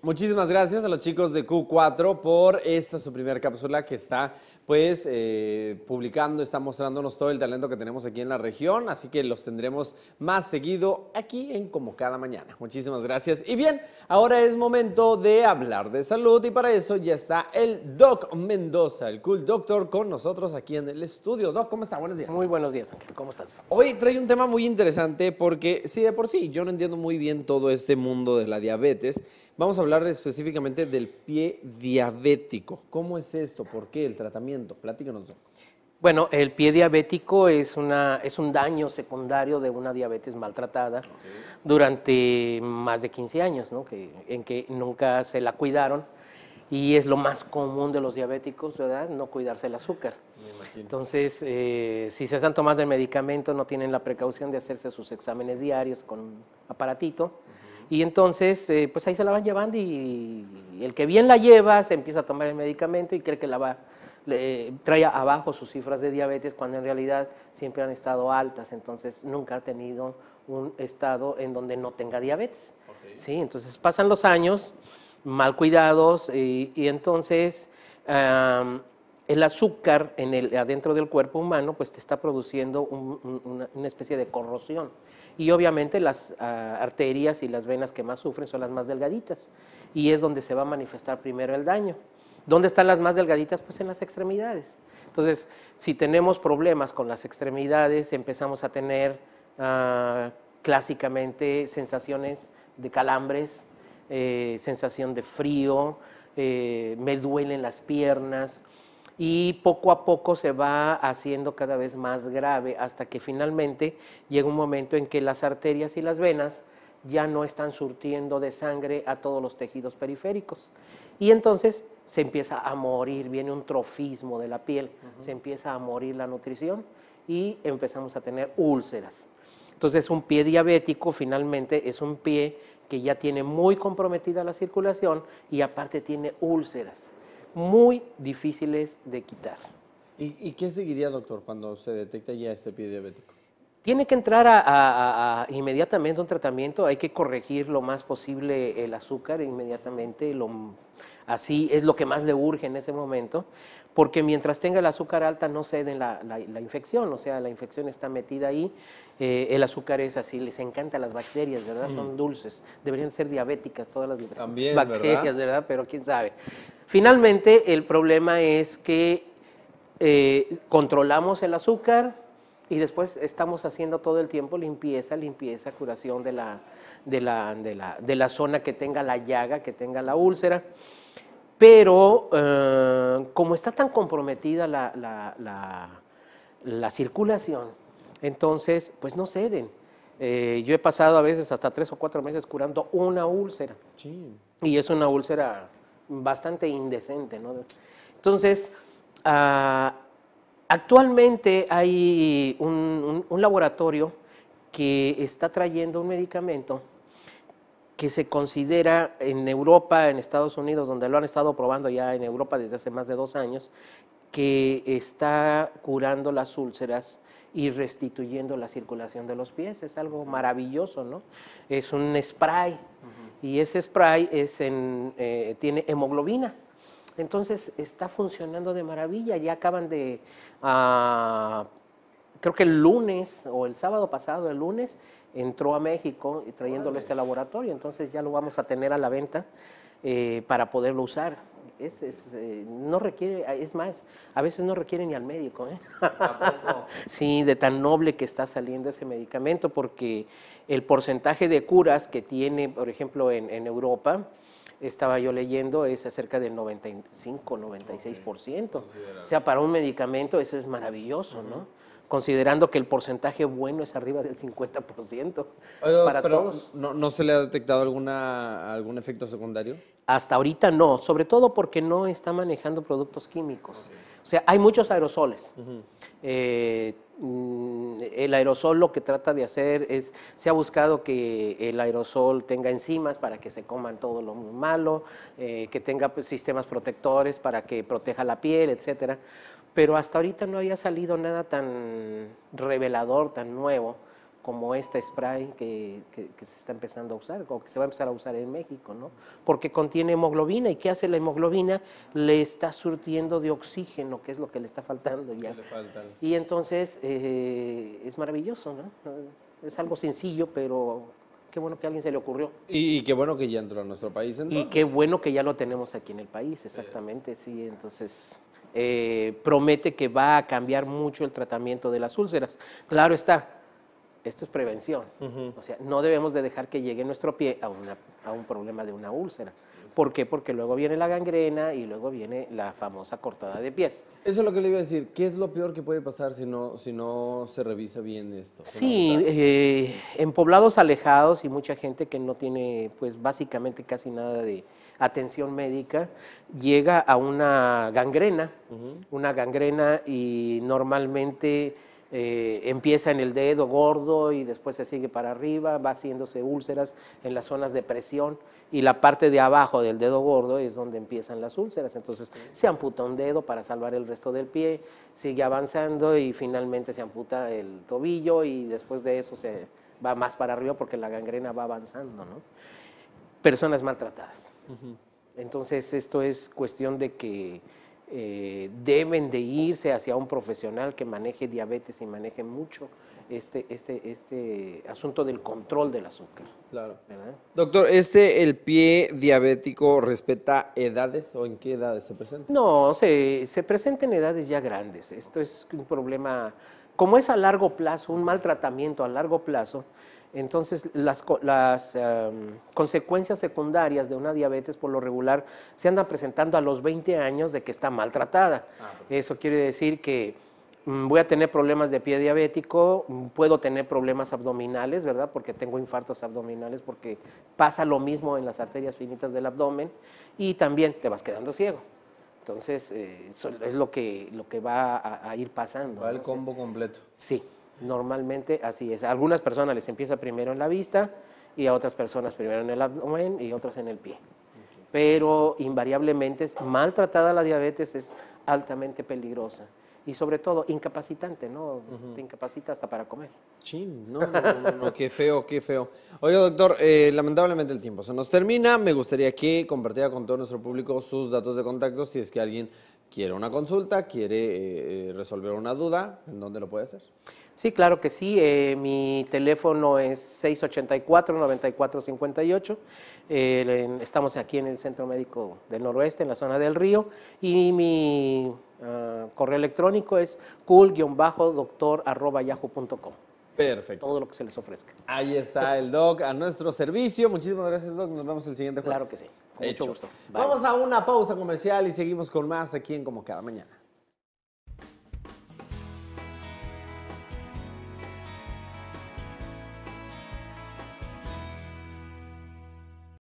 Muchísimas gracias a los chicos de Q4 por esta su primera cápsula que está pues eh, publicando, está mostrándonos todo el talento que tenemos aquí en la región, así que los tendremos más seguido aquí en como cada mañana. Muchísimas gracias. Y bien, ahora es momento de hablar de salud y para eso ya está el Doc Mendoza, el Cool Doctor, con nosotros aquí en el estudio. Doc, ¿cómo está? Buenos días. Muy buenos días, Ángel. ¿Cómo estás? Hoy trae un tema muy interesante porque, sí, de por sí, yo no entiendo muy bien todo este mundo de la diabetes. Vamos a hablar específicamente del pie diabético. ¿Cómo es esto? ¿Por qué el tratamiento? Platícanos. Bueno, el pie diabético es, una, es un daño secundario de una diabetes maltratada durante más de 15 años, ¿no? que, en que nunca se la cuidaron y es lo más común de los diabéticos, ¿verdad? No cuidarse el azúcar. Entonces, eh, si se están tomando el medicamento, no tienen la precaución de hacerse sus exámenes diarios con un aparatito. Y entonces, eh, pues ahí se la van llevando y, el que bien la lleva se empieza a tomar el medicamento y cree que la va, le, trae abajo sus cifras de diabetes cuando en realidad siempre han estado altas, entonces nunca ha tenido un estado en donde no tenga diabetes. Entonces pasan los años mal cuidados y, entonces el azúcar en el, adentro del cuerpo humano pues te está produciendo una, especie de corrosión y obviamente las ah, arterias y las venas que más sufren son las más delgaditas y es donde se va a manifestar primero el daño. ¿Dónde están las más delgaditas? Pues en las extremidades. Entonces, si tenemos problemas con las extremidades, empezamos a tener ah, clásicamente sensaciones de calambres, eh, sensación de frío, eh, me duelen las piernas, y poco a poco se va haciendo cada vez más grave hasta que finalmente llega un momento en que las arterias y las venas ya no están surtiendo de sangre a todos los tejidos periféricos. Y entonces se empieza a morir, viene un trofismo de la piel, se empieza a morir la nutrición y empezamos a tener úlceras. Entonces un pie diabético finalmente es un pie que ya tiene muy comprometida la circulación y aparte tiene úlceras muy difíciles de quitar. ¿Y, y qué seguiría, doctor, cuando se detecta ya este pie diabético? Tiene que entrar a, a, a, inmediatamente un tratamiento, hay que corregir lo más posible el azúcar inmediatamente, lo, así es lo que más le urge en ese momento, porque mientras tenga el azúcar alta no cede la, la, infección, o sea, la infección está metida ahí, eh, el azúcar es así, les encantan las bacterias, ¿verdad? Mm. Son dulces, deberían ser diabéticas todas las bacterias, ¿verdad? Pero quién sabe. Finalmente, el problema es que eh, controlamos el azúcar y después estamos haciendo todo el tiempo limpieza, limpieza, curación de la, de la, zona que tenga la llaga, que tenga la úlcera. Pero eh, como está tan comprometida la, circulación, entonces pues no ceden. Eh, yo he pasado a veces hasta tres o cuatro meses curando una úlcera. Y es una úlcera bastante indecente. ¿no? Entonces, ah, actualmente hay un, laboratorio que está trayendo un medicamento que se considera en Europa, en Estados Unidos, donde lo han estado probando ya en Europa desde hace más de dos años, que está curando las úlceras y restituyendo la circulación de los pies. Es algo maravilloso, ¿no? Es un spray y ese spray es eh, tiene hemoglobina. Entonces está funcionando de maravilla. Ya acaban de, ah, creo que el lunes o el sábado pasado, el lunes, entró a México trayéndole este laboratorio. Entonces ya lo vamos a tener a la venta eh, para poderlo usar. Es, eh, no requiere, es más, a veces no requiere ni al médico. ¿sí? de tan noble que está saliendo ese medicamento, porque el porcentaje de curas que tiene, por ejemplo, en, Europa, estaba yo leyendo, es acerca del 95, 96%. O sea, para un medicamento eso es maravilloso, ¿no? Considerando que el porcentaje bueno es arriba del 50% para todos. ¿no, se le ha detectado alguna, algún efecto secundario? Hasta ahorita no, sobre todo porque no está manejando productos químicos. O sea, hay muchos aerosoles. Eh, mm, el aerosol lo que trata de hacer es, se ha buscado que el aerosol tenga enzimas para que se coman todo lo malo, eh, que tenga pues, sistemas protectores para que proteja la piel, etcétera. Pero hasta ahorita no había salido nada tan revelador, tan nuevo, como esta spray que, se está empezando a usar o que se va a empezar a usar en México, ¿no? Porque contiene hemoglobina y ¿qué hace la hemoglobina? Le está surtiendo de oxígeno, que es lo que le está faltando ya. y entonces eh, es maravilloso, ¿no? Es algo sencillo, pero qué bueno que a alguien se le ocurrió. Y, qué bueno que ya entró a nuestro país. Entonces. Y qué bueno que ya lo tenemos aquí en el país, exactamente, sí. Entonces, eh, promete que va a cambiar mucho el tratamiento de las úlceras. Claro está, esto es prevención. O sea, no debemos de dejar que llegue nuestro pie a, un problema de una úlcera. ¿Por qué? Porque luego viene la gangrena y luego viene la famosa cortada de pies. Eso es lo que le iba a decir. ¿Qué es lo peor que puede pasar si no, si no se revisa bien esto? Sí, eh, en poblados alejados y mucha gente que no tiene, pues básicamente casi nada de atención médica, llega a una gangrena, una gangrena y normalmente eh, empieza en el dedo gordo y después se sigue para arriba, va haciéndose úlceras en las zonas de presión y la parte de abajo del dedo gordo es donde empiezan las úlceras. Entonces se amputa un dedo para salvar el resto del pie, sigue avanzando y finalmente se amputa el tobillo y después de eso se va más para arriba porque la gangrena va avanzando. ¿no? Personas maltratadas. Entonces esto es cuestión de que eh, deben de irse hacia un profesional que maneje diabetes y maneje mucho este, este, este asunto del control del azúcar. Doctor, ¿este el pie diabético respeta edades o en qué edades se presenta? No, se, se presenta en edades ya grandes. Esto es un problema, como es a largo plazo, un mal tratamiento a largo plazo, entonces, las, em, consecuencias secundarias de una diabetes por lo regular se andan presentando a los 20 años de que está maltratada. Ah, eso quiere decir que mm, voy a tener problemas de pie diabético, mm, puedo tener problemas abdominales, ¿verdad? Porque tengo infartos abdominales, porque pasa lo mismo en las arterias finitas del abdomen y también te vas quedando ciego. Entonces, eh, eso es lo que, lo que va a, a ir pasando. Va el combo completo. Sí. Normalmente así es. algunas personas les empieza primero en la vista y a otras personas primero en el abdomen y otras en el pie. Pero invariablemente maltratada la diabetes es altamente peligrosa y sobre todo incapacitante, ¿no? Te incapacita hasta para comer. sí no, no, no, qué feo, qué feo. Oye, doctor, eh, lamentablemente el tiempo se nos termina. Me gustaría que compartiera con todo nuestro público sus datos de contacto si es que alguien quiere una consulta, quiere eh, eh, resolver una duda, ¿en dónde lo puede hacer? Sí, claro que sí. Eh, mi teléfono es 684-9458. Eh, estamos aquí en el Centro Médico del Noroeste, en la zona del río. Y mi ah, correo electrónico es cool-doctor.yahoo.com. Perfecto. Todo lo que se les ofrezca. Ahí está el doc a nuestro servicio. Muchísimas gracias, doc. Nos vemos el siguiente jueves. Claro que sí. mucho gusto. Vamos a una pausa comercial y seguimos con más aquí en Como Cada Mañana.